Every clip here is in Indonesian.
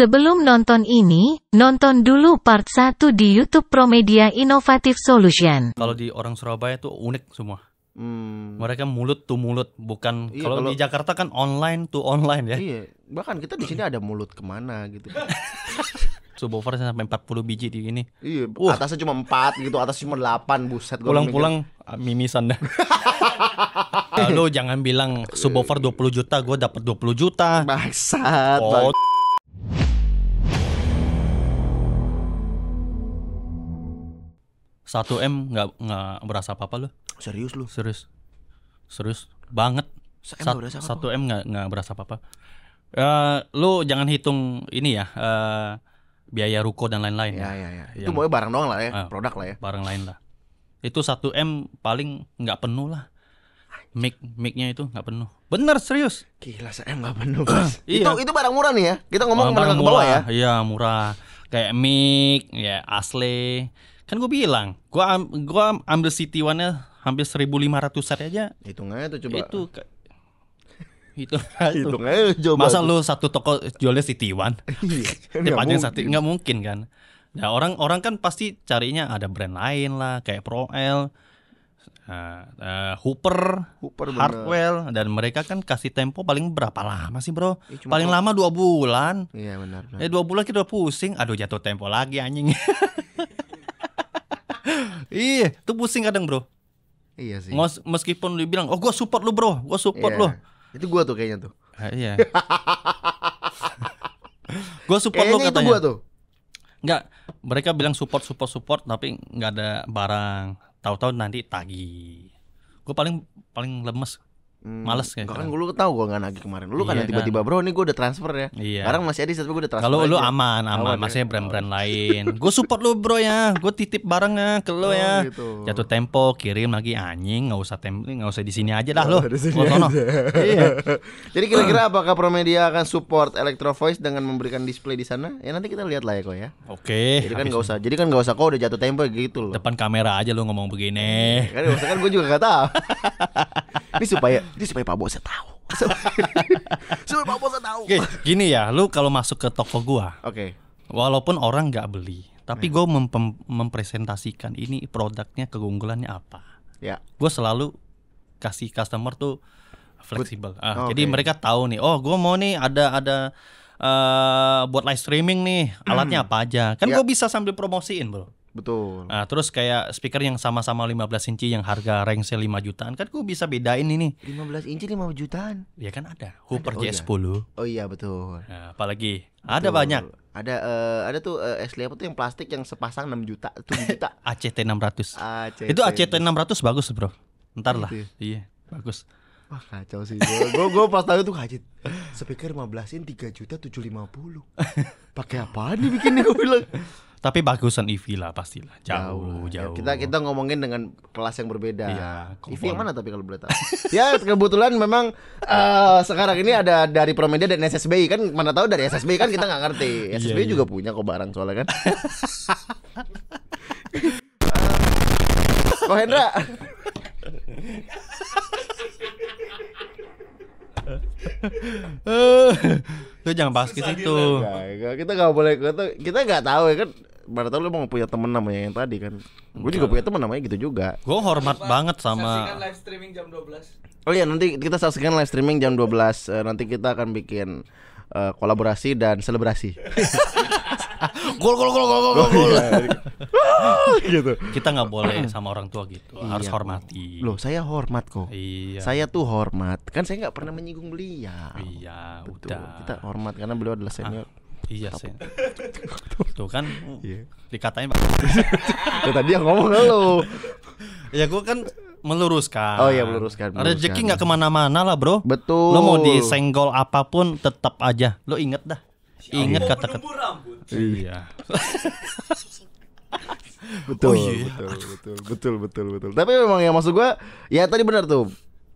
Sebelum nonton ini, nonton dulu part 1 di YouTube Promedia Innovative Solution. Kalau di orang Surabaya itu unik semua. Hmm. Mereka mulut to mulut, bukan iya, kalau, kalau di Jakarta kan online to online ya. Iya, bahkan kita di sini ada mulut kemana gitu. subwoofer sampai 40 biji di ini. Iya, uh. atasnya cuma 4 gitu, atas cuma 8 buset Pulang-pulang pulang, ah, mimisan dah. Lalu jangan bilang subwoofer 20 juta, gue dapat 20 juta. Baksat. Oh, satu m nggak nggak berasa apa apa lo serius lo? serius serius banget satu m nggak nggak berasa apa apa uh, eh, lu jangan hitung ini ya uh, biaya ruko dan lain-lain ya, ya, ya. ya. itu mau barang doang lah ya uh, produk lah ya barang lain lah itu satu m paling nggak penuh lah mic micnya itu nggak penuh bener serius gila saya nggak penuh bos iya. itu itu barang murah nih ya kita ngomong oh, barang, barang ke bawah ya iya murah kayak mic ya asli kan gue bilang gue gua ambil city one nya hampir 1500 set aja aja itu coba itu itu itu coba masa lu satu toko jualnya city one tiap iya, aja satu nggak mungkin kan Nah orang orang kan pasti carinya ada brand lain lah kayak Pro L Nah, uh, Hooper, Hooper Hardwell bener. dan mereka kan kasih tempo paling berapa lama sih bro? Eh, paling kok. lama dua bulan. Iya benar. Eh dua bulan kita udah pusing. Aduh jatuh tempo lagi anjing. iya, tuh pusing kadang bro. Iya sih. Mos meskipun dia bilang, oh gue support lu bro, gue support yeah. lu. Itu gue tuh kayaknya tuh. Uh, iya. gue support lu katanya. Itu gua tuh. Enggak, mereka bilang support support support tapi nggak ada barang tahu-tahu nanti tagi gue paling paling lemes Hmm, Males kayak kan lu tau gue gak nagih kemarin Lu kan yang tiba-tiba kan. bro nih gue udah transfer ya iya. Sekarang masih ada tapi gue udah transfer Kalau lu aman, aman, ya? oh, Maksudnya brand-brand oh. lain Gue support lu bro ya Gue titip bareng ya ke lu oh, ya gitu. Jatuh tempo kirim lagi anjing Gak usah tem gak usah di sini aja dah oh, lu iya. Jadi kira-kira apakah Promedia akan support Electro Voice Dengan memberikan display di sana Ya nanti kita lihat lah ya kok ya Oke okay, Jadi kan gak usah Jadi kan gak usah kok udah jatuh tempo gitu loh Depan kamera aja lu ngomong begini iya, Kan, kan gue juga gak tau ini supaya ini supaya Pak Bos tahu. supaya Pak Bos tahu. Oke, gini ya, lu kalau masuk ke toko gua. Oke. Okay. Walaupun orang nggak beli, tapi gua mem mempresentasikan ini produknya keunggulannya apa. Ya. Gua selalu kasih customer tuh fleksibel. Ah, okay. Oh, jadi mereka tahu nih, oh gua mau nih ada ada uh, buat live streaming nih, alatnya hmm. apa aja. Kan ya. gue bisa sambil promosiin bro. Betul. Nah, terus kayak speaker yang sama-sama 15 inci yang harga range 5 jutaan kan gue bisa bedain ini. 15 inci 5 jutaan. Ya kan ada. Hooper oh, iya? J JS10. Iya. Oh iya betul. Nah, apalagi betul. ada banyak. Ada uh, ada tuh uh, eh, asli apa tuh yang plastik yang sepasang 6 juta, 7 juta. ACT 600. ACT. Itu ACT 600 bagus, Bro. Ntar lah. Gitu. Ya? Iya, bagus. Wah kacau sih Gue gue pas tahu tuh kaget Speaker 15 in 3 juta 750 Pakai apaan nih bikinnya gue bilang tapi bagusan EV lah pastilah jauh jauh, ya. jauh. Ya, kita kita ngomongin dengan kelas yang berbeda ya, EV yang mana tapi kalau boleh tahu ya kebetulan memang uh, sekarang ini ada dari Promedia dan SSBI kan mana tahu dari SSBI kan kita nggak ngerti iya, SSBI iya. juga punya kok barang soalnya kan Kok Hendra itu eh, jangan bahas ke situ. Kita nggak boleh kita nggak tahu ya kan berarti tahu lu mau punya temen namanya yang tadi kan. Gue juga punya temen namanya gitu juga. Gue hormat banget sama Saksikan live streaming jam 12. Oh iya nanti kita saksikan live streaming jam 12. Uh, eh, nanti kita akan bikin uh, kolaborasi dan selebrasi. gol gol gol gol gol gol. Oh, iya. gitu. Kita nggak boleh sama orang tua gitu. Iya. Harus hormati. Loh, saya hormat kok. Iya. Saya tuh hormat. Kan saya nggak pernah menyinggung beliau. Iya, Betul. udah. Kita hormat karena beliau adalah senior. Ah. Iya sih. Tuh kan yeah. dikatain Pak. Tuh tadi yang ngomong lo. ya gue kan meluruskan. Oh iya meluruskan. meluruskan. Rezeki nggak kemana-mana lah bro. Betul. Lo mau disenggol apapun tetap aja. Lo inget dah. Ya inget kata-kata. Iya. betul, oh, iya. betul, betul, betul, betul, betul. Tapi memang ya maksud gua, ya tadi benar tuh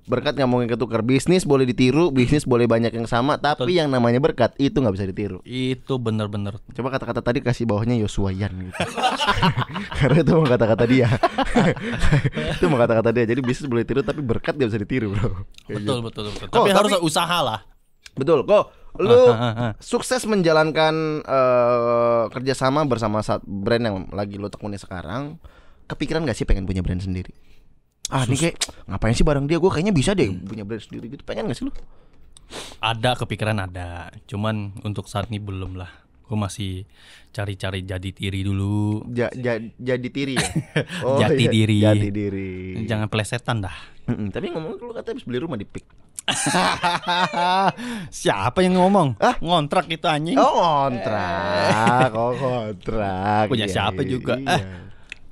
berkat nggak mungkin ketukar bisnis boleh ditiru bisnis boleh banyak yang sama tapi yang namanya berkat itu nggak bisa ditiru itu benar-benar coba kata-kata tadi kasih bawahnya Yosuayan gitu karena itu mau kata-kata dia itu mau kata-kata dia jadi bisnis boleh tiru tapi berkat nggak bisa ditiru bro betul betul betul kok, tapi, tapi harus usaha lah betul kok lu ah, ah, ah, sukses menjalankan uh, kerjasama bersama brand yang lagi lu tekuni sekarang kepikiran gak sih pengen punya brand sendiri ah Sus. ini kayak ngapain sih bareng dia gue kayaknya bisa deh hmm. punya brand sendiri gitu pengen gak sih lu ada kepikiran ada cuman untuk saat ini belum lah gue masih cari-cari jadi tiri dulu ja, ja, jadi tiri ya oh, jati iya. diri jati diri jangan plesetan dah Mm-mm, tapi ngomong lu katanya habis beli rumah di pik siapa yang ngomong ah? ngontrak itu anjing oh ngontrak Kok oh kontrak punya ya, siapa iya, juga iya.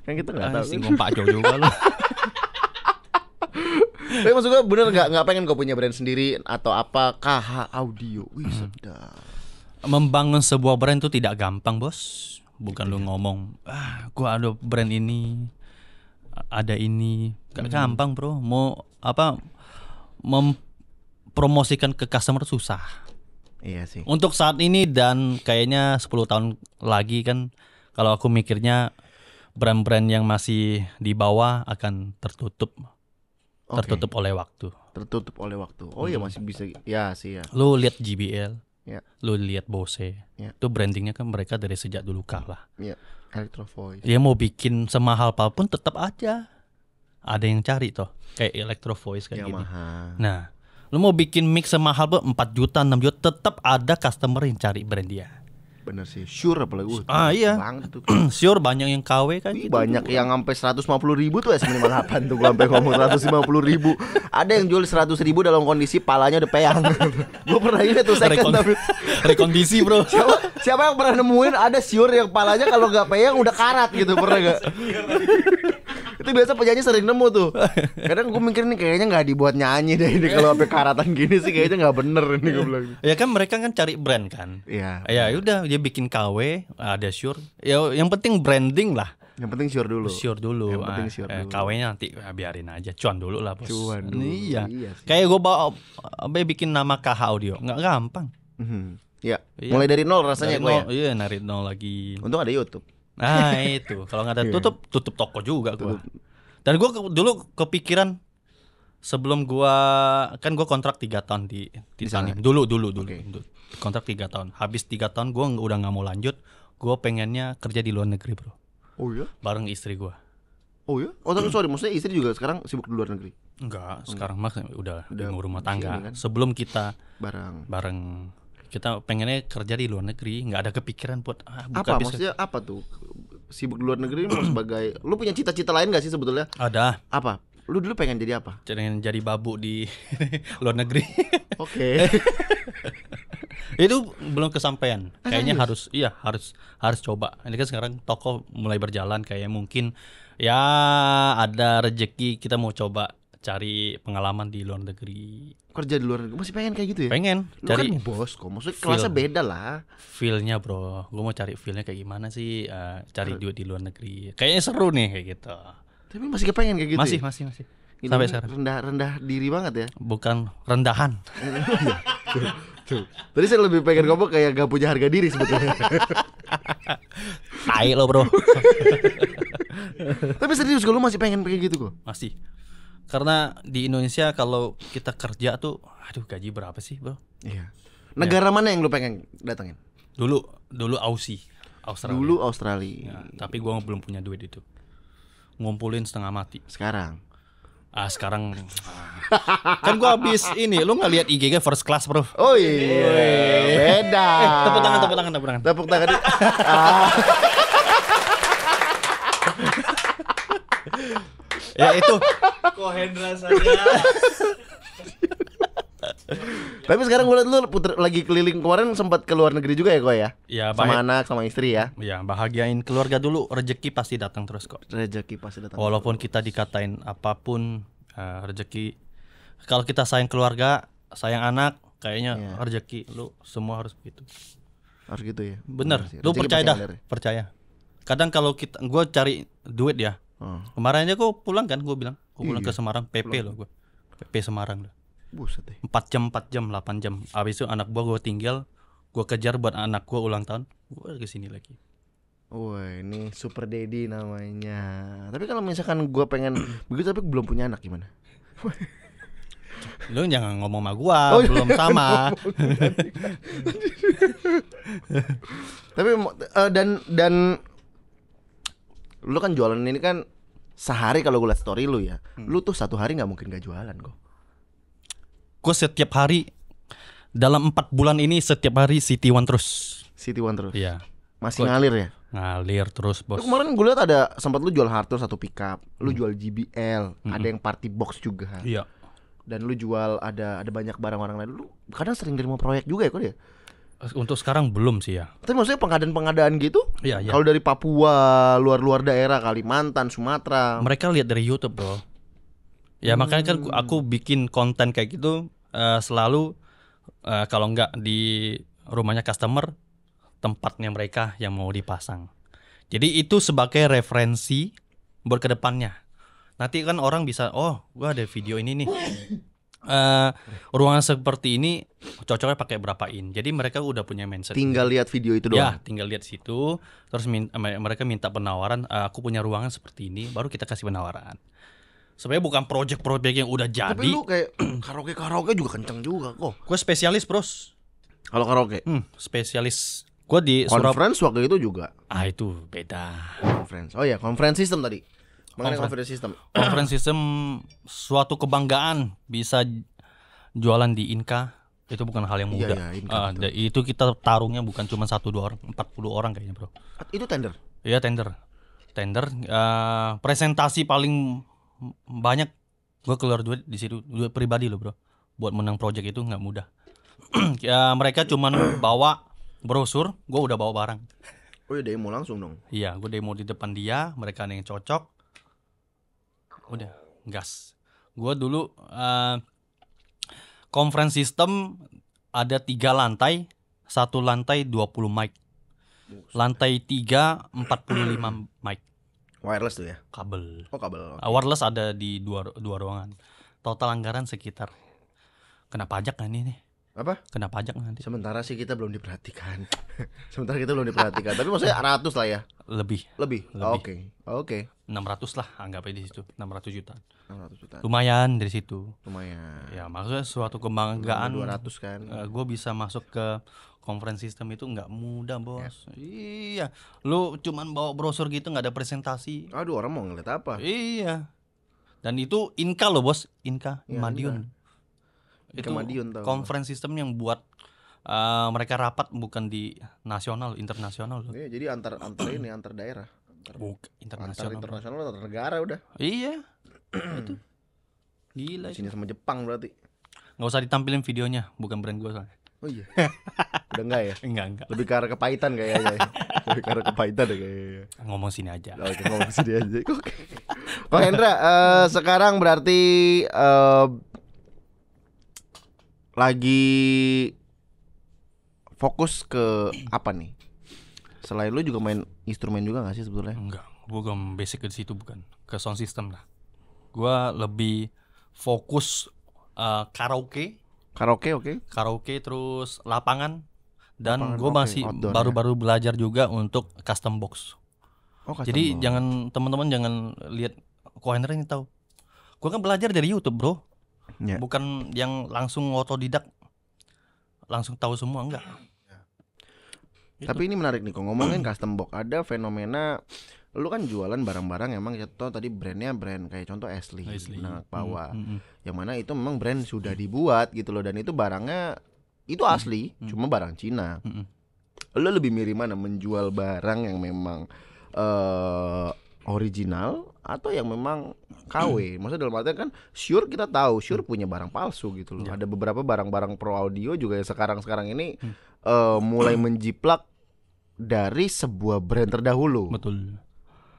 kan kita nggak ah, tahu sih ngompak jauh juga lu Tapi maksud gue bener nggak nggak pengen gue punya brand sendiri atau apa KH Audio. Wih hmm. sedap. Membangun sebuah brand itu tidak gampang bos. Bukan lu ngomong, ah, gue ada brand ini, ada ini. Gak hmm. gampang bro. Mau apa? Mempromosikan ke customer susah. Iya sih. Untuk saat ini dan kayaknya 10 tahun lagi kan, kalau aku mikirnya brand-brand yang masih di bawah akan tertutup okay. tertutup oleh waktu. Tertutup oleh waktu. Oh iya hmm. masih bisa ya sih ya. Lu lihat JBL, ya. lu lihat Bose. Ya. Itu brandingnya kan mereka dari sejak dulu kalah. Iya. Electro Voice. Dia mau bikin semahal apapun tetap aja ada yang cari toh. Kayak Electro Voice kayak gitu. Nah, lu mau bikin mix semahal pun 4 juta, 6 juta tetap ada customer yang cari brand dia. Bener sih, sure apalagi gue. Ah iya. sure banyak yang KW kan. Ih, gitu banyak juga. yang sampai 150 ribu tuh S58 tuh gue sampai ngomong 150 ribu. Ada yang jual 100 ribu dalam kondisi palanya udah peyang. gue pernah ini tuh second Rekon tapi rekondisi bro. siapa, siapa yang pernah nemuin ada sure yang palanya kalau nggak peyang udah karat gitu pernah gak? itu biasa penyanyi sering nemu tuh kadang gue mikir nih kayaknya nggak dibuat nyanyi deh ini kalau sampai karatan gini sih kayaknya nggak bener ini gue bilang ya kan mereka kan cari brand kan ya ya udah dia bikin KW ada sure ya yang penting branding lah yang penting sure dulu. Sure dulu. Yang penting ah, sure eh, dulu. KW-nya nanti ah, biarin aja. Cuan dulu lah, Bos. Cuan dulu. Iya. iya Kayak gue bawa apa bikin nama KH Audio. nggak gampang. Ya. Iya. Mulai dari nol rasanya dari ya. Iya, narik nol lagi. Untung ada YouTube. Nah itu kalau nggak ada iya. tutup tutup toko juga gue. Dan gue ke, dulu kepikiran sebelum gue kan gue kontrak tiga tahun di Titanium dulu dulu dulu, okay. dulu kontrak tiga tahun. Habis tiga tahun gue udah nggak mau lanjut. Gue pengennya kerja di luar negeri bro. Oh iya. Bareng istri gue. Oh iya. Oh tapi sorry, maksudnya istri juga sekarang sibuk di luar negeri? Enggak, oh. sekarang mah udah, udah rumah tangga. Kan? Sebelum kita bareng bareng kita pengennya kerja di luar negeri nggak ada kepikiran buat ah, buka apa bisnis. maksudnya apa tuh sibuk di luar negeri mau sebagai lu punya cita-cita lain gak sih sebetulnya ada apa lu dulu pengen jadi apa pengen jadi babu di luar negeri oke itu belum kesampaian ah, kayaknya serius? harus iya harus harus coba ini kan sekarang toko mulai berjalan kayak mungkin ya ada rejeki kita mau coba cari pengalaman di luar negeri. Kerja di luar negeri masih pengen kayak gitu ya? Pengen. Lu kan cari kan bos kok, maksudnya feel, kelasnya beda lah. Feelnya bro, gue mau cari feelnya kayak gimana sih? Uh, cari duit di luar negeri. Kayaknya seru nih kayak gitu. Tapi masih kepengen kayak gitu. Masih ya? masih masih. Ini Sampai sekarang. Rendah rendah diri banget ya? Bukan rendahan. tuh, Tadi saya lebih pengen ngomong kayak gak punya harga diri sebetulnya. Tai lo bro. Tapi serius gue masih pengen kayak gitu kok? Masih. Karena di Indonesia kalau kita kerja tuh aduh gaji berapa sih, Bro? Iya. Ya. Negara ya. mana yang lu pengen datengin? Dulu dulu Aussie, Australia. Dulu Australia. Ya, tapi gua belum punya duit itu. Ngumpulin setengah mati. Sekarang Ah sekarang kan gua habis ini lu nggak lihat IG-nya first class bro. Oh iya, beda. Eh, tepuk tangan, tepuk tangan, tepuk tangan. Tepuk tangan. ah. ya itu Kohendra saja tapi sekarang gue liat lu puter, lagi keliling kemarin sempat ke luar negeri juga ya kok ya? Iya, sama anak sama istri ya. Iya, bahagiain keluarga dulu, rezeki pasti datang terus kok. Rezeki pasti datang. Walaupun terus. kita dikatain apapun uh, eh, rezeki kalau kita sayang keluarga, sayang anak, kayaknya ya. rezeki lu semua harus begitu. Harus gitu ya. Bener, lu percaya dah, percaya. Kadang kalau kita gue cari duit ya, Hmm. Kemarin aja gue pulang kan, gue bilang, gue pulang iya. ke Semarang, PP pulang. loh gue, PP Semarang. Loh. Buset deh. 4 jam, empat jam, delapan jam. abis itu anak gua gue tinggal, gue kejar buat anak gue ulang tahun, gue ke sini lagi. Wah ini super daddy namanya. Tapi kalau misalkan gue pengen begitu tapi belum punya anak gimana? Lu jangan ngomong sama gua, oh, iya. belum sama. tapi uh, dan dan lu kan jualan ini kan sehari kalau gue liat story lu ya, hmm. lu tuh satu hari nggak mungkin gak jualan kok. Gue setiap hari dalam empat bulan ini setiap hari City One terus. City One terus. Iya. Masih gua, ngalir ya? Ngalir terus bos. Lu kemarin gue liat ada sempat lu jual hardtour satu pickup, lu hmm. jual JBL, hmm. ada yang party box juga. Iya. Dan lu jual ada ada banyak barang-barang lain. Lu kadang sering terima proyek juga ya kok dia? Ya? Untuk sekarang belum sih ya. Tapi maksudnya pengadaan-pengadaan gitu? Iya, iya. Kalau dari Papua, luar-luar daerah Kalimantan, Sumatera. Mereka lihat dari YouTube, Bro. Ya, hmm. makanya kan aku, bikin konten kayak gitu uh, selalu uh, kalau nggak di rumahnya customer, tempatnya mereka yang mau dipasang. Jadi itu sebagai referensi buat kedepannya. Nanti kan orang bisa, oh, gua ada video ini nih. uh, ruangan seperti ini cocoknya pakai berapa in. Jadi mereka udah punya mindset. Tinggal lihat video itu ya, doang. Ya, tinggal lihat situ. Terus min mereka minta penawaran, uh, aku punya ruangan seperti ini, baru kita kasih penawaran. Sebenarnya bukan project-project yang udah jadi. Tapi lu kayak karaoke-karaoke juga kenceng juga kok. Gue spesialis, Bros. Kalau karaoke? Hmm, spesialis. Gue di conference Surab... waktu itu juga. Ah, itu beda. Conference. Oh ya, conference system tadi. Mengenai conference system. Conference system suatu kebanggaan bisa jualan di Inka itu bukan hal yang iya, mudah. Iya, iya, Inka, uh, itu kita tarungnya bukan cuma satu dua orang, empat puluh orang kayaknya bro. Itu tender? Iya tender, tender. Uh, presentasi paling banyak gue keluar duit di situ duit pribadi loh bro. Buat menang project itu nggak mudah. ya, mereka cuma bawa brosur, gue udah bawa barang. Oh ya demo langsung dong? Iya, gue demo di depan dia, mereka ada yang cocok, udah gas gue dulu uh, conference system ada tiga lantai satu lantai 20 mic lantai tiga 45 mic wireless tuh ya kabel oh kabel okay. wireless ada di dua dua ruangan total anggaran sekitar kena pajak kan ini apa kena pajak nanti sementara sih kita belum diperhatikan sementara kita belum diperhatikan tapi maksudnya ratus lah ya lebih lebih oke oke enam ratus lah anggap aja di situ enam ratus juta enam ratus juta lumayan dari situ lumayan ya maksudnya suatu kebanggaan dua ratus kan uh, eh, gue bisa masuk ke konferensi sistem itu nggak mudah ya. bos ya. iya lu cuman bawa brosur gitu nggak ada presentasi aduh orang mau ngeliat apa iya dan itu Inka lo bos Inka ya, Madiun itu Kemadiun, conference system yang buat uh, mereka rapat bukan di nasional internasional loh. Iya, jadi antar antar ini antar daerah. Antar, Buk, internasional. Antar internasional antar negara udah. Iya. itu. Gila. Sini sama Jepang berarti. Nggak usah ditampilin videonya, bukan brand gue soalnya. Oh iya. Udah enggak ya? enggak, enggak. Lebih ke arah kepahitan kayaknya. Ya. Lebih ke arah kepahitan ya kayaknya. Ya. Ngomong sini aja. Oke, ngomong sini aja. Oke. Pak Hendra, uh, sekarang berarti uh, lagi fokus ke apa nih? Selain lu juga main instrumen juga gak sih sebetulnya? Enggak, gue gak basic ke situ bukan, ke sound system lah. Gue lebih fokus uh, karaoke. Karaoke oke. Okay. Karaoke terus lapangan dan gue masih ya. baru-baru ya? belajar juga untuk custom box. Oh, custom Jadi box. jangan teman-teman jangan lihat Kohiner ini tahu. Gue kan belajar dari YouTube bro yeah. bukan yang langsung otodidak langsung tahu semua enggak yeah. tapi ini menarik nih kok ngomongin custom box ada fenomena lu kan jualan barang-barang emang contoh tadi brandnya brand kayak contoh Ashley, Ashley. nah Pawa mm -hmm. yang mana itu memang brand sudah dibuat gitu loh dan itu barangnya itu hmm, asli mm -hmm. cuma barang Cina mm -hmm. lu lebih mirip mana menjual barang yang memang uh, original atau yang memang KW. Hmm. Maksudnya dalam artian kan sure kita tahu sure hmm. punya barang palsu gitu loh. Ya. Ada beberapa barang-barang pro audio juga yang sekarang-sekarang ini hmm. uh, mulai hmm. menjiplak dari sebuah brand terdahulu. Betul.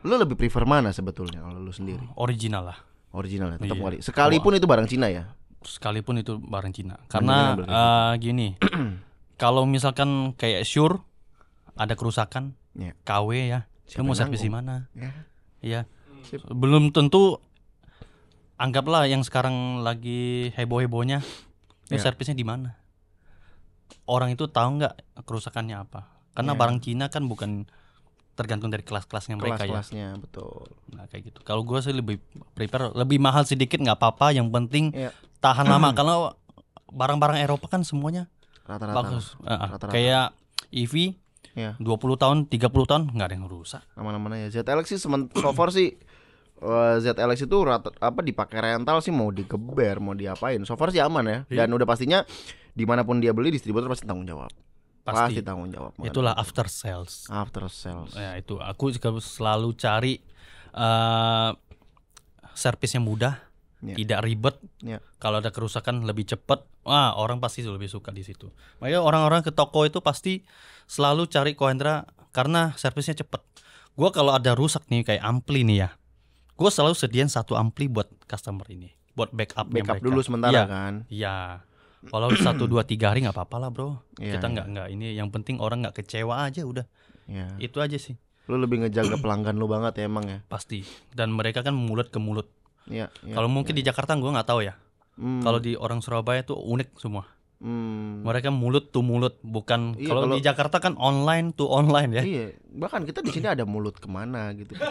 Lo lebih prefer mana sebetulnya kalau lo sendiri? Original lah. Original ya, tetap iya. Sekalipun oh. itu barang Cina ya. Sekalipun itu barang Cina. Karena uh, gini, kalau misalkan kayak sure ada kerusakan, ya. KW ya, Siapa lu mau servis di mana? Ya. yeah. Sip. Belum tentu anggaplah yang sekarang lagi heboh-hebohnya ini iya. yeah. servisnya di mana. Orang itu tahu nggak kerusakannya apa? Karena yeah. barang Cina kan bukan tergantung dari kelas-kelasnya mereka Kelas-kelasnya, ya. Kelas-kelasnya betul. Nah kayak gitu. Kalau gue sih lebih prepare lebih mahal sedikit nggak apa-apa. Yang penting yeah. tahan lama. karena barang-barang Eropa kan semuanya rata-rata bagus. Eh, eh, rata-rata. Kayak EV iya. dua yeah. 20 tahun, 30 tahun nggak ada yang rusak. Aman-aman ya ZLX sih so far sih Eh, ZLX itu rata, apa dipakai rental sih mau digeber mau diapain so far sih aman ya iya. dan udah pastinya dimanapun dia beli distributor pasti tanggung jawab pasti, pasti tanggung jawab makanya. itulah after sales after sales ya itu aku juga selalu cari uh, eh, yang mudah yeah. tidak ribet. Yeah. Kalau ada kerusakan lebih cepat, wah orang pasti lebih suka di situ. Makanya orang-orang ke toko itu pasti selalu cari Kohendra karena servisnya cepat. Gue kalau ada rusak nih kayak ampli nih ya, gue selalu sediain satu ampli buat customer ini buat backup backup mereka. dulu sementara ya, kan iya kalau satu dua tiga hari nggak apa-apa lah bro ya, kita nggak ya. nggak ini yang penting orang nggak kecewa aja udah ya. itu aja sih lu lebih ngejaga pelanggan lu banget ya emang ya pasti dan mereka kan mulut ke mulut ya, ya, kalau mungkin ya. di Jakarta gue nggak tahu ya hmm. kalau di orang Surabaya tuh unik semua Hmm. Mereka mulut tuh mulut, bukan iya, kalau, di Jakarta kan online tuh online ya. Iya, bahkan kita di sini ada mulut kemana gitu.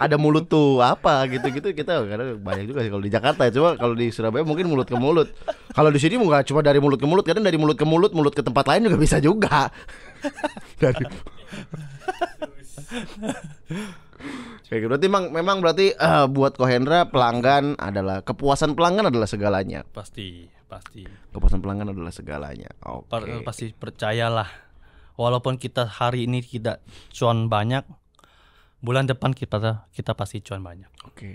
ada mulut tuh apa gitu-gitu kita karena banyak juga sih kalau di Jakarta ya cuma kalau di Surabaya mungkin mulut ke mulut kalau di sini nggak cuma dari mulut ke mulut kadang dari mulut ke mulut mulut ke tempat lain juga bisa juga dari Oke, gitu. berarti memang memang berarti uh, buat Kohendra pelanggan adalah kepuasan pelanggan adalah segalanya. Pasti, pasti. Kepuasan pelanggan adalah segalanya. Oke. Okay. Pasti percayalah. Walaupun kita hari ini tidak cuan banyak, bulan depan kita kita pasti cuan banyak. Oke.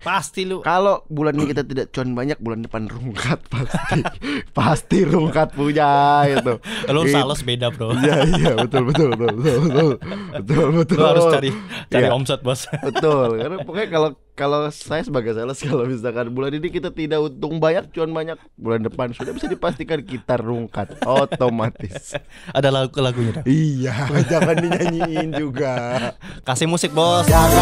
Pasti lu. Kalau bulan ini kita tidak cuan banyak, bulan depan rungkat pasti. pasti rungkat punya gitu. Lu sales beda, Bro. Iya, iya, betul betul betul betul betul. Betul betul. Lu harus cari cari yeah. omset, Bos. betul. Karena pokoknya kalau kalau saya sebagai sales kalau misalkan bulan ini kita tidak untung banyak cuan banyak bulan depan sudah bisa dipastikan kita rungkat otomatis ada lagu lagunya dah. iya jangan dinyanyiin juga kasih musik bos jangan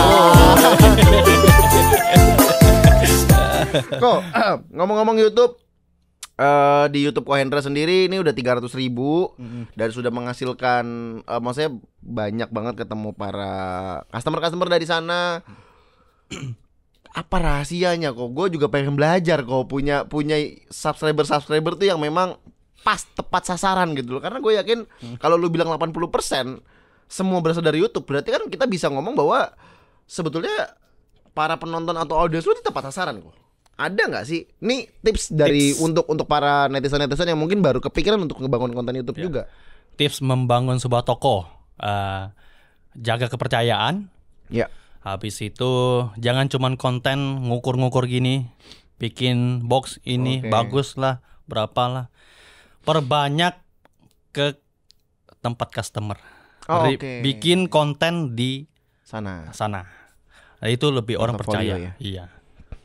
kok eh, ngomong-ngomong YouTube Uh, di YouTube Hendra sendiri ini udah tiga ratus ribu mm-hmm. dan sudah menghasilkan, uh, maksudnya banyak banget ketemu para customer-customer dari sana apa rahasianya kok gue juga pengen belajar kok punya punya subscriber subscriber tuh yang memang pas tepat sasaran gitu loh karena gue yakin hmm. kalau lu bilang 80% semua berasal dari YouTube berarti kan kita bisa ngomong bahwa sebetulnya para penonton atau audiens lu tepat sasaran kok ada nggak sih nih tips dari tips. untuk untuk para netizen netizen yang mungkin baru kepikiran untuk ngebangun konten YouTube ya. juga tips membangun sebuah toko uh, jaga kepercayaan ya Habis itu jangan cuman konten ngukur-ngukur gini, bikin box ini okay. bagus lah, berapa lah. Perbanyak ke tempat customer. Oh, okay. Bikin konten di sana. Sana. Nah, itu lebih orang orang percaya. Ya? Iya.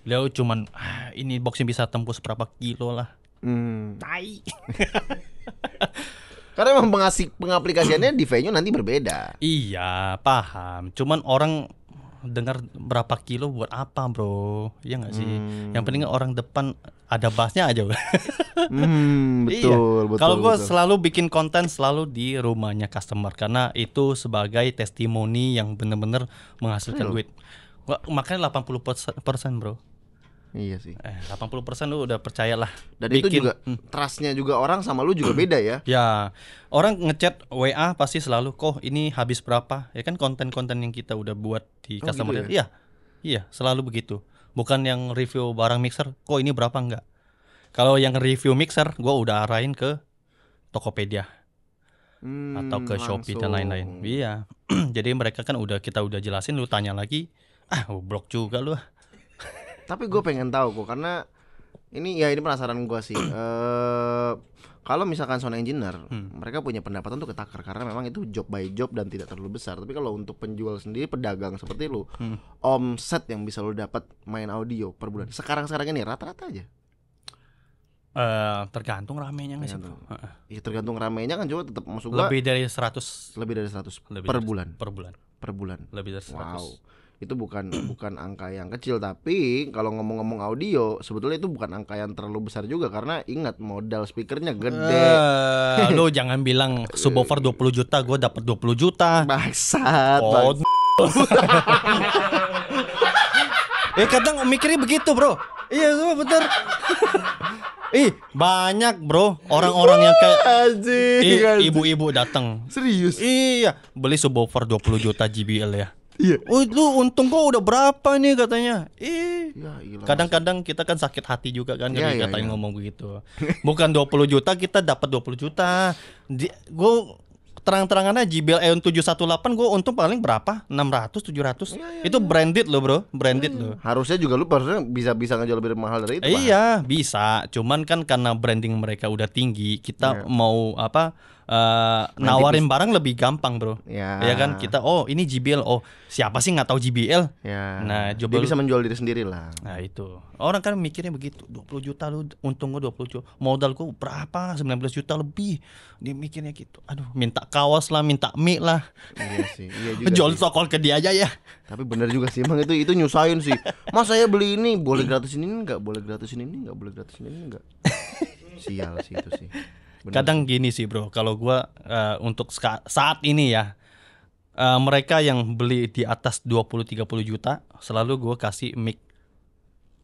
Beliau cuman ah, ini boxnya bisa tembus berapa kilo lah. Hmm. Tai. Karena memang pengasik pengaplikasiannya di venue nanti berbeda. Iya, paham. Cuman orang dengar berapa kilo buat apa bro ya nggak sih hmm. yang penting orang depan ada bassnya aja hmm, betul, iya. betul kalau gue selalu bikin konten selalu di rumahnya customer karena itu sebagai testimoni yang bener-bener menghasilkan duit gua, makanya 80 persen bro Iya sih. Eh, 80% lu udah percayalah. Dan bikin. itu juga hmm. trustnya juga orang sama lu juga beda ya. Ya. Orang ngechat WA pasti selalu kok ini habis berapa? Ya kan konten-konten yang kita udah buat di oh, customer gitu ya? ya? Iya. Iya, selalu begitu. Bukan yang review barang mixer, kok ini berapa enggak. Kalau yang review mixer, gua udah arahin ke Tokopedia. Hmm, atau ke langsung. Shopee dan lain-lain. Iya. Jadi mereka kan udah kita udah jelasin lu tanya lagi. Ah, blok juga lu tapi gue pengen tahu kok karena ini ya ini penasaran gue sih. uh, kalau misalkan sound engineer, hmm. mereka punya pendapatan tuh ketakar karena memang itu job by job dan tidak terlalu besar. Tapi kalau untuk penjual sendiri, pedagang seperti lu, hmm. omset yang bisa lu dapat main audio per bulan sekarang-sekarang ini rata-rata aja. Uh, tergantung ramenya nggak sih? Iya tergantung ramenya kan juga tetap masuk lebih dari 100 lebih dari 100 lebih per dari, bulan. Per bulan. Per bulan. Lebih dari 100. Wow itu bukan bukan angka yang kecil tapi kalau ngomong-ngomong audio sebetulnya itu bukan angka yang terlalu besar juga karena ingat modal speakernya gede. Uh, eh, lo jangan bilang subwoofer 20 juta gue dapat 20 juta. Baksat Oh, eh kadang mikirnya begitu, Bro. Iya, semua bener. Ih, banyak bro orang-orang yang kayak ibu-ibu datang. Serius? Iya, beli subwoofer 20 juta JBL ya. Iya. Oh lu untung kok udah berapa nih katanya. Eh. Kadang-kadang kita kan sakit hati juga kan ya, ya, ya. ngomong begitu. Bukan 20 juta kita dapat 20 juta. Di, gua terang-terangan aja JBL Aeon 718 gue untung paling berapa? 600 700. Ya, ya, ya, itu ya. branded loh, Bro. Branded ya, ya. loh. Harusnya juga lu harusnya bisa bisa ngejual lebih mahal dari itu. Iya, bisa. Cuman kan karena branding mereka udah tinggi, kita ya. mau apa? uh, nawarin bis- barang lebih gampang bro ya. ya kan kita oh ini JBL oh siapa sih nggak tahu JBL ya. nah jual dia bisa menjual diri sendiri lah nah itu orang kan mikirnya begitu 20 juta lu untung gua 20 juta modal gua berapa 19 juta lebih dia mikirnya gitu aduh minta kaos lah minta mie lah iya sih iya juga jual sokol ke dia aja ya tapi bener juga sih emang itu itu nyusahin sih mas saya beli ini boleh gratis ini enggak boleh gratis ini enggak boleh gratis ini enggak sial sih itu sih Bener. Kadang gini sih bro, kalau gue uh, untuk saat ini ya uh, mereka yang beli di atas 20-30 juta selalu gue kasih mic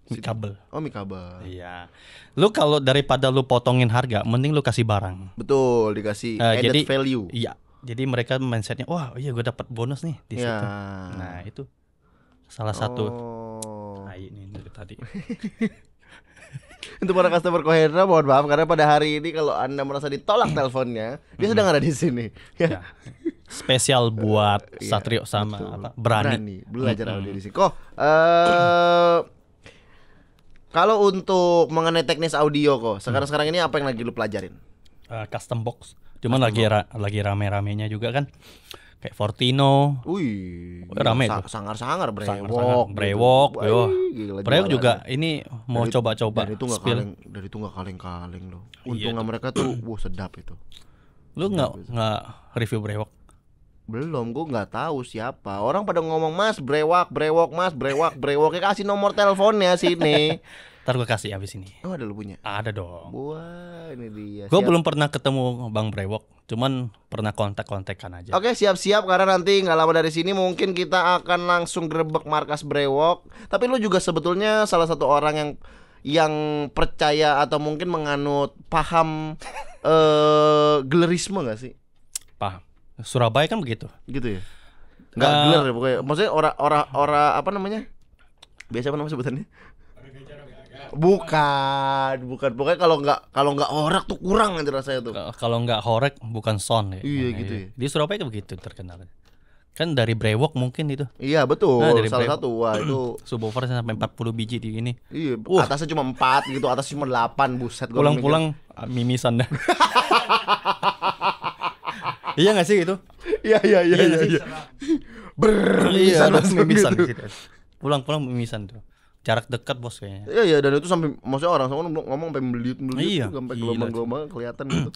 mic kabel. Oh mic kabel. Iya. Lu kalau daripada lu potongin harga, mending lu kasih barang. Betul, dikasih uh, added jadi, value. Iya. Jadi mereka mindsetnya, wah iya gue dapat bonus nih di ya. situ. Nah itu salah satu. Oh. Nah, ini, nih dari tadi. Untuk para customer Kohendra mohon maaf karena pada hari ini kalau Anda merasa ditolak teleponnya, dia sedang ada di sini. Ya. Spesial buat iya, Satrio sama betul. apa? Berani. Berani. Belajar -hmm. audio di sini. Kok uh, eh, kalau untuk mengenai teknis audio kok, sekarang-sekarang ini apa yang lagi lu pelajarin? Uh, custom box. Cuman custom lagi box. Ra lagi rame-ramenya juga kan kayak Fortino. Wih, rame tuh. Sangar-sangar brewok, brewok, yo. Gitu. Brewok juga ya. ini mau coba-coba. Dari, coba -coba dari itu nggak kaleng, dari itu nggak kaleng-kaleng loh. Iya Untungnya iya, mereka tuh, wah sedap itu. Lu nggak nggak review brewok? Belum, gue nggak tahu siapa. Orang pada ngomong Mas brewok, brewok, Mas brewok, brewok. Ya kasih nomor teleponnya sini. Ntar gue kasih abis ini. Oh ada lu punya? Ada dong. Wah ini dia. Gue belum pernah ketemu Bang Brewok, cuman pernah kontak-kontakan aja. Oke siap-siap karena nanti nggak lama dari sini mungkin kita akan langsung grebek markas Brewok. Tapi lu juga sebetulnya salah satu orang yang yang percaya atau mungkin menganut paham eh gelerisme gak sih? Paham. Surabaya kan begitu. Gitu ya. nggak uh, geler ya pokoknya. Maksudnya orang orang orang apa namanya? Biasa apa namanya sebutannya? Bukan, bukan. Pokoknya kalau nggak kalau nggak horek tuh kurang nanti rasanya tuh. Kalau nggak horek bukan son ya. Iya nah, gitu iya. ya. Di Surabaya begitu terkenal. Kan dari Brewok mungkin itu. Iya betul. Nah, dari Salah satu wah itu subwoofer sampai 40 biji di ini. Iya, uh. atasnya cuma empat gitu, atasnya cuma 8 buset Pulang-pulang ah, mimisan dah. iya gak sih gitu? Iya iya iya iya. iya, iya. Ber, iya, mimisan gitu. Pulang-pulang gitu. mimisan tuh jarak dekat bos kayaknya iya iya dan itu sampai maksudnya orang sama ngomong, ngomong sampai meliut itu iya, sampai gelombang-gelombang kelihatan hmm. gitu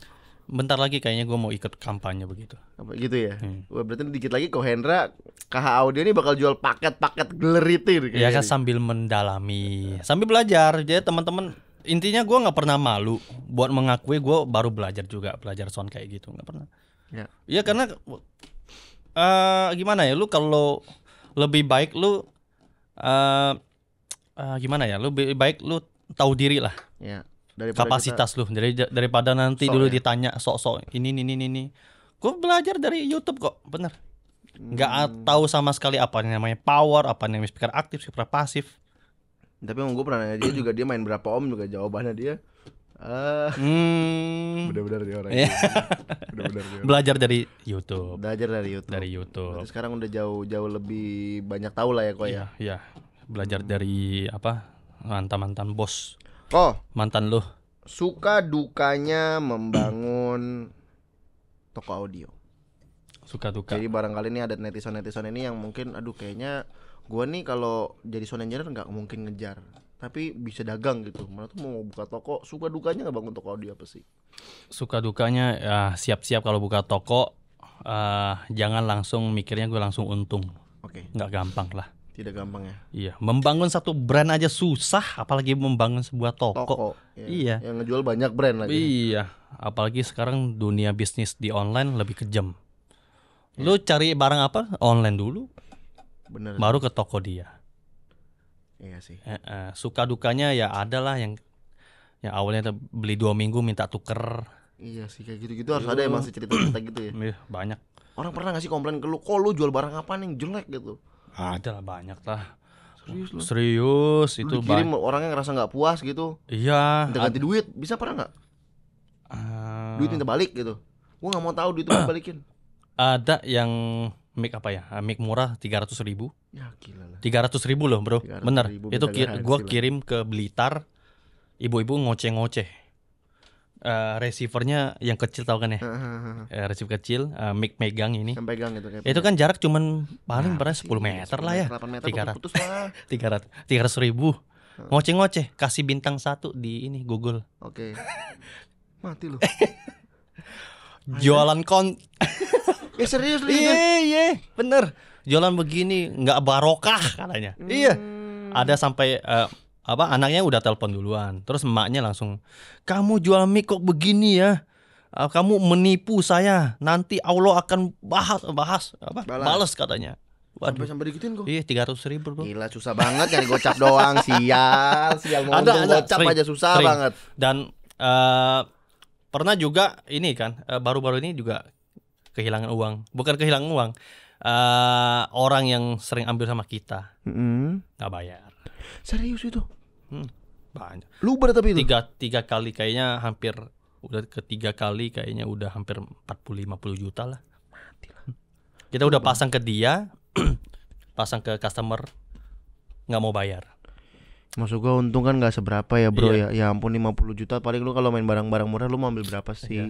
bentar lagi kayaknya gue mau ikut kampanye begitu apa gitu ya hmm. Wah, berarti dikit lagi kok Hendra KH Audio ini bakal jual paket-paket geleritir Iya kan sambil mendalami sambil belajar jadi teman-teman intinya gue nggak pernah malu buat mengakui gue baru belajar juga belajar sound kayak gitu nggak pernah Iya Iya karena uh, gimana ya lu kalau lebih baik lu uh, uh, gimana ya, lu baik lu tahu diri lah. Ya. Daripada kapasitas kita... lu dari daripada nanti so, dulu ya? ditanya sok-sok ini ini ini ini. Gue belajar dari YouTube kok, bener. Nggak hmm. tahu sama sekali apa yang namanya power, apa yang namanya speaker aktif, speaker pasif. Tapi emang gue pernah nanya dia juga dia main berapa om juga jawabannya dia Uh, hmm. Bener-bener dia orang. Yeah. Gitu. bener Belajar gitu. dari YouTube. Belajar dari YouTube. Dari YouTube. Berarti sekarang udah jauh-jauh lebih banyak tahu lah ya kok yeah, ya. Yeah. Iya belajar dari apa mantan mantan bos oh mantan lo suka dukanya membangun toko audio suka duka jadi barangkali ini ada netizen netizen ini yang mungkin aduh kayaknya gua nih kalau jadi sound engineer nggak mungkin ngejar tapi bisa dagang gitu mana tuh mau buka toko suka dukanya nggak bangun toko audio apa sih suka dukanya ya siap-siap kalau buka toko uh, jangan langsung mikirnya gue langsung untung oke okay. nggak gampang lah tidak gampang ya. Iya, membangun satu brand aja susah, apalagi membangun sebuah toko. toko ya. Iya. Yang ngejual banyak brand lagi. Iya, apalagi sekarang dunia bisnis di online lebih kejam. lo iya. Lu cari barang apa online dulu. Bener. Baru ke toko dia. Iya sih. Eh, eh, suka dukanya ya adalah yang yang awalnya beli dua minggu minta tuker. Iya sih kayak gitu-gitu harus ada iya. yang masih cerita-cerita gitu ya. Iya, banyak. Orang pernah gak sih komplain ke lu, kok lu jual barang apa nih jelek gitu? Ada lah banyak lah. Serius lu? Serius lu itu dikirim ba- orangnya ngerasa nggak puas gitu. Iya. Minta ganti ad- duit bisa pernah nggak? Uh, duit minta balik gitu. Gua nggak mau tahu duit itu balikin. Ada yang mic apa ya? Ah, mic murah tiga ratus ribu. Ya gila lah. Tiga ratus ribu loh bro. Bener. Ribu itu ki gua kirim ke Blitar. Ibu-ibu ngoceh-ngoceh uh, receivernya yang kecil tau kan ya? Uh, uh, receiver kecil, uh, eh, mic megang ini. Yang pegang gitu kayak. Itu kan jarak cuman paling nah, berapa? Ya? sepuluh iya, meter lah ya. tiga meter tiga ratus tiga Tiga ratus ribu. Ngoceh-ngoceh kasih bintang satu di ini Google. Oke. Okay. Mati lu. Jualan kon Ya serius lu Iya, iya, bener. Jualan begini nggak barokah katanya. Iya. Hmm. Ada sampai uh, apa anaknya udah telepon duluan terus emaknya langsung kamu jual mie kok begini ya ah, kamu menipu saya nanti Allah akan bahas bahas apa balas, balas katanya Waduh. Sampai sampai digituin kok. Iya, tiga ratus ribu kok. Gila susah banget nyari gocap doang, sial, sial mau ada, ada. gocap aja susah sering. banget. Dan uh, pernah juga ini kan, eh, baru-baru uh, ini juga kehilangan uang, bukan kehilangan uang, uh, orang yang sering ambil sama kita, mm -hmm. nggak bayar. Serius itu? Hmm, banyak. Luber tapi itu. Tiga tiga kali kayaknya hampir udah ketiga kali kayaknya udah hampir 40 puluh juta lah. Mati lah. Hmm. Kita udah pasang ke dia, pasang ke customer nggak mau bayar. Maksud gua untung kan nggak seberapa ya, Bro iya. ya. Ya ampun 50 juta paling lu kalau main barang-barang murah lu mau ambil berapa sih? Iya.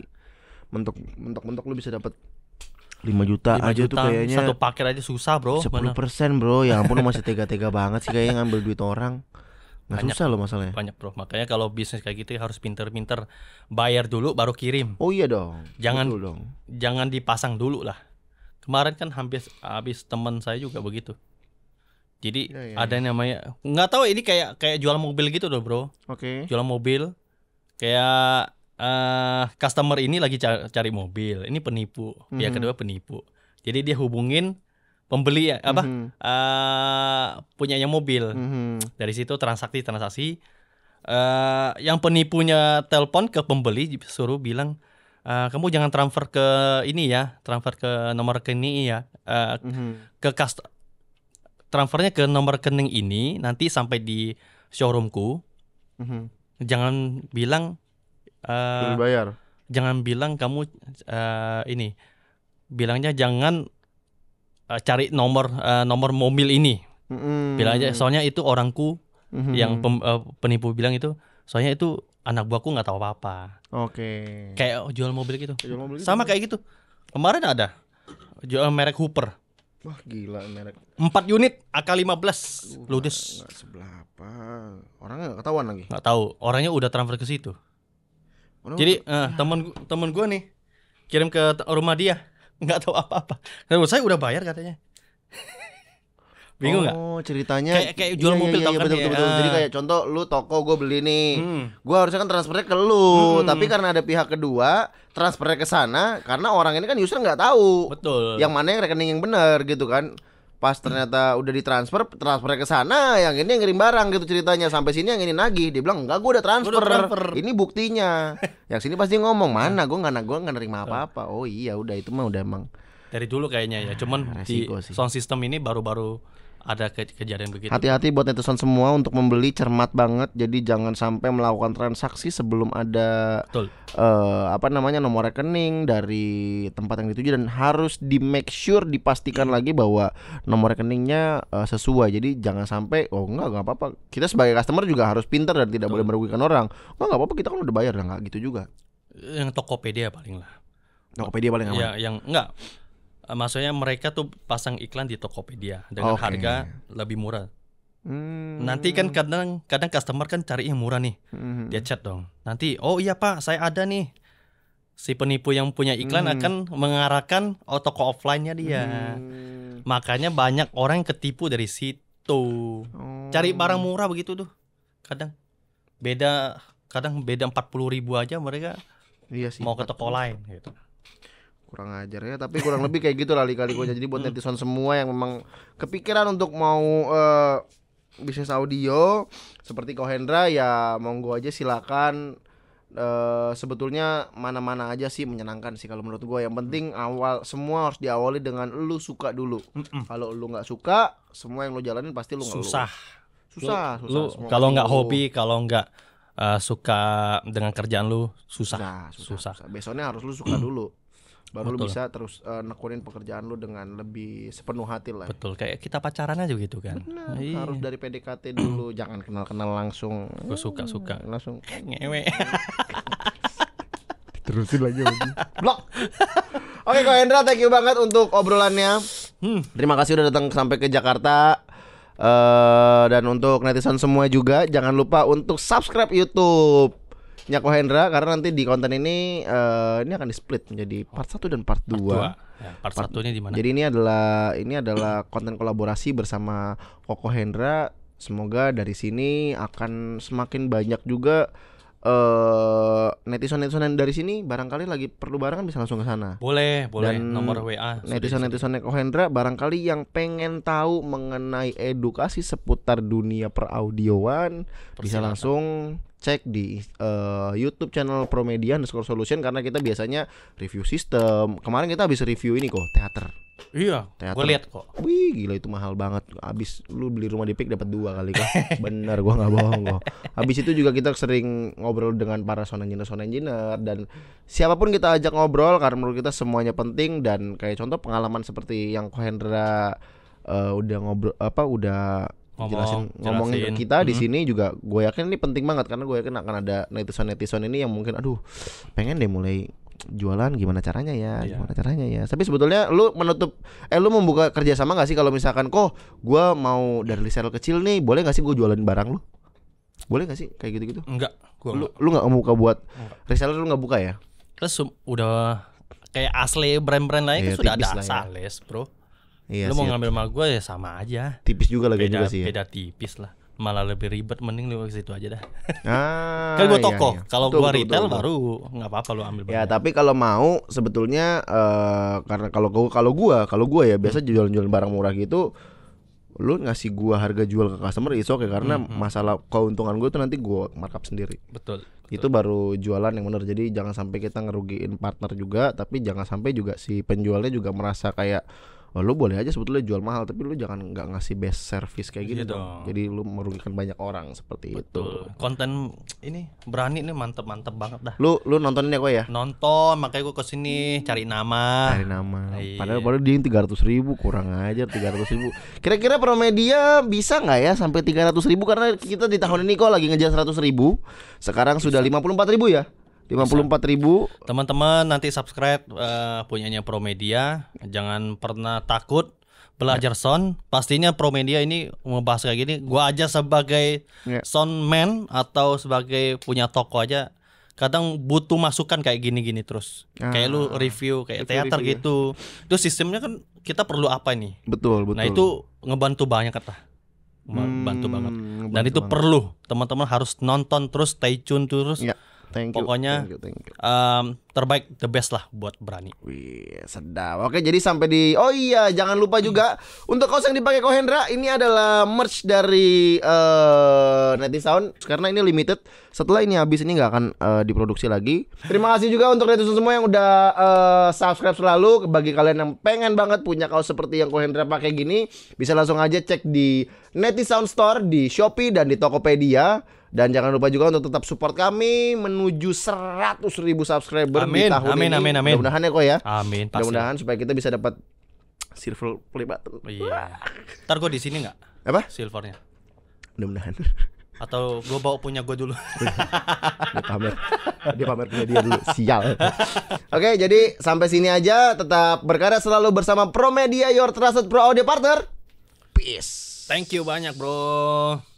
Mentok mentok-mentok lu bisa dapat 5 juta 5 aja juta, tuh kayaknya satu paket aja susah bro 10 persen bro ya ampun masih tega-tega banget sih kayaknya ngambil duit orang Nah, banyak, susah loh masalahnya. Banyak bro. Makanya kalau bisnis kayak gitu ya harus pinter-pinter bayar dulu baru kirim. Oh iya dong. Jangan dulu dong. Jangan dipasang dulu lah. Kemarin kan hampir habis teman saya juga begitu. Jadi ya, ya, ada iya. yang namanya nggak tahu ini kayak kayak jual mobil gitu loh bro. Oke. Okay. Jual mobil kayak uh, customer ini lagi cari, cari mobil. Ini penipu. Mm -hmm. kedua penipu. Jadi dia hubungin pembeli ya apa mm-hmm. uh, punyanya mobil mm-hmm. dari situ transaksi transaksi uh, yang penipunya telepon ke pembeli suruh bilang uh, kamu jangan transfer ke ini ya transfer ke nomor rekening ya uh, mm-hmm. ke kas transfernya ke nomor rekening ini nanti sampai di showroomku mm-hmm. jangan bilang uh, jangan bilang kamu uh, ini bilangnya jangan uh, cari nomor uh, nomor mobil ini mm-hmm. bilang aja soalnya itu orangku mm-hmm. yang pem, uh, penipu bilang itu soalnya itu anak buahku nggak tahu apa-apa oke okay. kayak jual mobil gitu jual mobil gitu sama kayak gitu kemarin ada jual merek Hooper Wah gila merek. Empat unit AK15 belas. ludes. Gak, sebelah apa? Orangnya gak ketahuan lagi. Nggak tahu. Orangnya udah transfer ke situ. Orang Jadi uh, temen temen gue nih kirim ke rumah dia nggak tahu apa-apa. Menurut saya udah bayar katanya. Bingung nggak? Oh, ceritanya kayak, kayak jual iya, iya mobil iya, iya, kan betul, ya. betul, Jadi ah. kayak contoh lu toko gue beli nih. Hmm. Gue harusnya kan transfernya ke lu, hmm. tapi karena ada pihak kedua transfernya ke sana karena orang ini kan user nggak tahu. Betul. Yang mana yang rekening yang benar gitu kan pas ternyata udah ditransfer transfer ke sana yang ini yang ngirim barang gitu ceritanya sampai sini yang ini nagih dia bilang enggak gue udah transfer, udah transfer. ini buktinya yang sini pasti ngomong mana gue nggak gue nggak nerima apa apa oh iya udah itu mah udah emang dari dulu kayaknya ya cuman ah, di sih. sound system ini baru-baru ada ke kejadian begitu. Hati-hati buat netizen semua untuk membeli cermat banget. Jadi jangan sampai melakukan transaksi sebelum ada Betul. Uh, apa namanya nomor rekening dari tempat yang dituju dan harus di make sure dipastikan lagi bahwa nomor rekeningnya uh, sesuai. Jadi jangan sampai oh enggak enggak apa-apa. Kita sebagai customer juga harus pintar dan tidak Betul. boleh merugikan orang. Enggak enggak apa-apa kita kan udah bayar enggak gitu juga. Yang Tokopedia paling lah. Tokopedia paling aman. Ya, yang enggak Eh, maksudnya mereka tuh pasang iklan di Tokopedia dengan okay. harga lebih murah. Hmm. Nanti kan kadang kadang customer kan cari yang murah nih. Hmm. Dia chat dong. Nanti oh iya Pak, saya ada nih. Si penipu yang punya iklan hmm. akan mengarahkan oh, toko offline-nya dia. Hmm. Makanya banyak orang yang ketipu dari situ. Hmm. Cari barang murah begitu tuh. Kadang beda kadang beda 40 ribu aja mereka iya sih, mau ke toko lain gitu kurang ajar ya tapi kurang lebih kayak gitu lah kali gue jadi buat hmm. netizen semua yang memang kepikiran untuk mau uh, bisnis audio seperti kau Hendra ya monggo aja silakan Uh, sebetulnya mana-mana aja sih menyenangkan sih kalau menurut gue yang hmm. penting awal semua harus diawali dengan lu suka dulu kalau lu nggak suka semua yang lu jalanin pasti lu susah. susah lu, susah lu kalau nggak hobi kalau nggak uh, eh, suka dengan kerjaan lu susah. Nah, susah, susah. susah. Besoknya harus lu suka dulu baru Betul. lu bisa terus uh, nekunin pekerjaan lu dengan lebih sepenuh hati lah. Betul, kayak kita pacaran aja gitu kan. Benar, Iyi. harus dari PDKT dulu, jangan kenal-kenal langsung. Gue suka-suka. Hmm, langsung ngewe. Terusin lagi lagi. Blok. Oke, Ko Hendra, thank you banget untuk obrolannya. Hmm. Terima kasih udah datang sampai ke Jakarta. Uh, dan untuk netizen semua juga jangan lupa untuk subscribe YouTube Nyak Hendra karena nanti di konten ini uh, ini akan di split menjadi part 1 dan part 2. Part 2. Ya, part, satunya di mana? Jadi ini adalah ini adalah konten kolaborasi bersama Koko Hendra. Semoga dari sini akan semakin banyak juga uh, eh, netizen netizen yang dari sini barangkali lagi perlu barang bisa langsung ke sana. Boleh, boleh. nomor WA. Netizen netizen Kohendra barangkali yang pengen tahu mengenai edukasi seputar dunia peraudioan bisa langsung cek di uh, YouTube channel Promedia underscore solution karena kita biasanya review sistem. Kemarin kita habis review ini kok teater. Iya, teater. gue lihat kok. Wih, gila itu mahal banget. Abis lu beli rumah di Pik dapat dua kali kok. Bener, gue nggak bohong kok. Abis itu juga kita sering ngobrol dengan para sound engineer, sound engineer dan siapapun kita ajak ngobrol karena menurut kita semuanya penting dan kayak contoh pengalaman seperti yang Kohendra uh, udah ngobrol apa udah ngomong, jelasin ngomongin jelasin. ke kita hmm. di mm-hmm. sini juga gue yakin ini penting banget karena gue yakin akan ada netizen netizen ini yang mungkin aduh pengen deh mulai jualan gimana caranya ya yeah. gimana caranya ya tapi sebetulnya lu menutup eh lu membuka kerjasama gak sih kalau misalkan kok gue mau dari reseller kecil nih boleh gak sih gue jualan barang lu boleh gak sih kayak gitu gitu enggak gua lu enggak. lu nggak buka buat enggak. reseller lu nggak buka ya terus udah kayak asli brand-brand lain ya, kan sudah ada ya. sales bro Iya, lu mau ngambil sama gue ya sama aja. Tipis juga lagi beda, juga sih. Ya? Beda tipis lah. Malah lebih ribet mending lu ke situ aja dah. Ah, kan gue iya, toko. Iya, iya. Kalau gue retail betul, baru nggak apa-apa lu ambil. Ya tapi kalau mau sebetulnya uh, karena kalau gue kalau gue kalau gue ya biasa hmm. jual jualan barang murah gitu lu ngasih gua harga jual ke customer itu oke okay, karena mm -hmm. masalah keuntungan gua tuh nanti gua markup sendiri. Betul, betul. Itu baru jualan yang benar. Jadi jangan sampai kita ngerugiin partner juga tapi jangan sampai juga si penjualnya juga merasa kayak oh, lu boleh aja sebetulnya jual mahal tapi lu jangan nggak ngasih best service kayak gini gitu. dong. Jadi lu merugikan banyak orang seperti Betul. itu. Konten ini berani nih mantep-mantep banget dah. Lu lu nontonin ya kok ya? Nonton, makanya gua kesini cari nama. Cari nama. Ayo. Iya. Padahal padahal dia tiga ratus ribu kurang aja tiga ratus ribu. Kira-kira promedia bisa nggak ya sampai tiga ratus ribu karena kita di tahun ini kok lagi ngejar seratus ribu. Sekarang bisa. sudah lima puluh empat ribu ya? 54 ribu. Teman-teman nanti subscribe uh, punyanya Promedia. Jangan pernah takut belajar yeah. sound. Pastinya Promedia ini membahas kayak gini. gue aja sebagai yeah. man atau sebagai punya toko aja kadang butuh masukan kayak gini-gini terus. Ah, kayak lu review kayak review, teater review. Ya. gitu. Itu sistemnya kan kita perlu apa ini Betul, nah, betul. Nah, itu ngebantu banyak kata. Bantu hmm, banget. Dan itu banget. perlu. Teman-teman harus nonton terus, stay tune terus. Yeah Thank you. Pokoknya thank you, thank you. Um, terbaik the best lah buat berani. Wih, sedap. Oke, jadi sampai di Oh iya, jangan lupa juga hmm. untuk kaos yang dipakai Kohendra ini adalah merch dari uh, Neti Sound karena ini limited. Setelah ini habis ini nggak akan uh, diproduksi lagi. Terima kasih juga untuk netizen semua yang udah uh, subscribe selalu. Bagi kalian yang pengen banget punya kaos seperti yang Kohendra pakai gini, bisa langsung aja cek di Neti Sound Store di Shopee dan di Tokopedia. Dan jangan lupa juga untuk tetap support kami menuju 100 ribu subscriber amin, di tahun amin, ini. Amin, amin, amin. Mudah-mudahan ya kok ya. Amin. Mudah-mudahan supaya kita bisa dapat silver play button. Iya. Ntar gue di sini nggak? Apa? Silvernya. Mudah-mudahan. Atau gue bawa punya gue dulu. dia pamer. Dia pamer punya dia dulu. Sial. Oke, jadi sampai sini aja. Tetap berkarya selalu bersama Promedia Your Trusted Pro Audio Partner. Peace. Thank you banyak, bro.